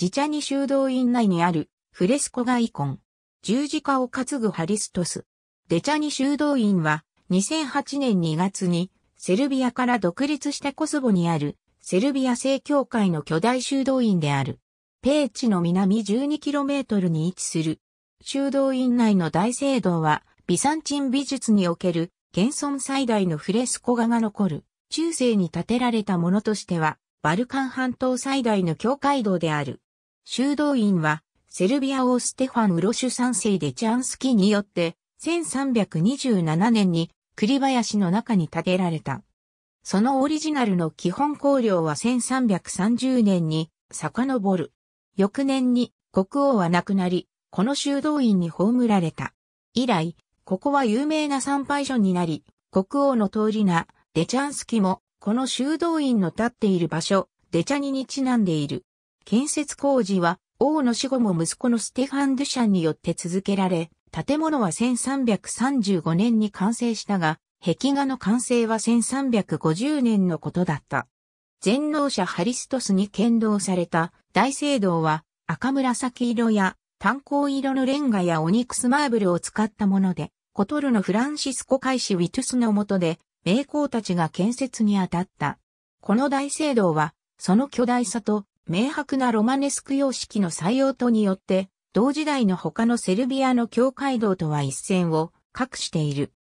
自茶に修道院内にあるフレスコガイコン。十字架を担ぐハリストス。デチャニ修道院は2008年2月にセルビアから独立したコソボにあるセルビア正教会の巨大修道院である。ペーチの南 12km に位置する修道院内の大聖堂はビサンチン美術における現存最大のフレスコ画が残る中世に建てられたものとしてはバルカン半島最大の教会堂である。修道院は、セルビア王ステファン・ウロシュ三世デチャンスキーによって、1327年に栗林の中に建てられた。そのオリジナルの基本工料は1330年に遡る。翌年に国王は亡くなり、この修道院に葬られた。以来、ここは有名な参拝所になり、国王の通りなデチャンスキも、この修道院の立っている場所、デチャニにちなんでいる。建設工事は、王の死後も息子のステファン・ドゥシャンによって続けられ、建物は1335年に完成したが、壁画の完成は1350年のことだった。全能者ハリストスに剣道された大聖堂は赤紫色や炭鉱色のレンガやオニクスマーブルを使ったもので、コトルのフランシスコ海士ウィトゥスの下で名工たちが建設に当たった。この大聖堂は、その巨大さと明白なロマネスク様式の採用とによって、同時代の他のセルビアの教会道とは一線を画している。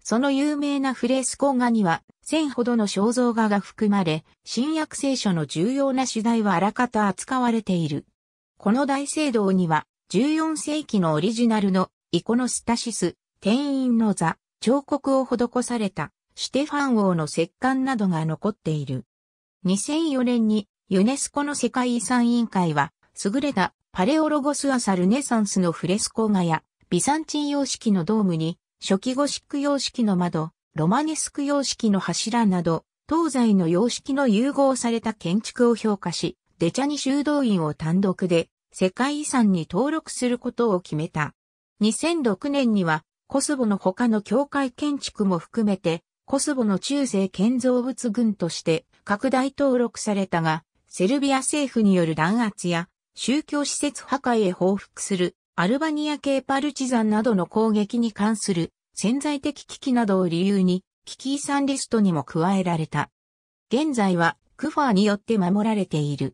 その有名なフレスコ画には、1000ほどの肖像画が含まれ、新約聖書の重要な主題はあらかた扱われている。この大聖堂には、14世紀のオリジナルのイコノスタシス、天員の座、彫刻を施された、シテファン王の石棺などが残っている。2004年にユネスコの世界遺産委員会は、優れたパレオロゴスアサルネサンスのフレスコ画や、ビサンチン様式のドームに、初期ゴシック様式の窓、ロマネスク様式の柱など、東西の様式の融合された建築を評価し、デチャニ修道院を単独で世界遺産に登録することを決めた。2006年には、コスボの他の教会建築も含めて、コスボの中世建造物群として拡大登録されたが、セルビア政府による弾圧や宗教施設破壊へ報復するアルバニア系パルチザンなどの攻撃に関する潜在的危機などを理由に危機遺産リストにも加えられた。現在はクファーによって守られている。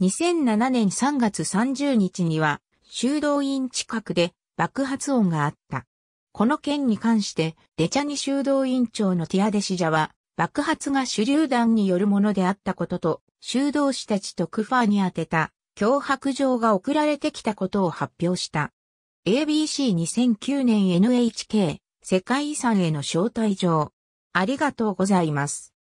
2007年3月30日には修道院近くで爆発音があった。この件に関してデチャニ修道院長のティアデシジャは爆発が手榴弾によるものであったことと修道士たちとクファーに宛てた脅迫状が送られてきたことを発表した。ABC2009 年 NHK 世界遺産への招待状。ありがとうございます。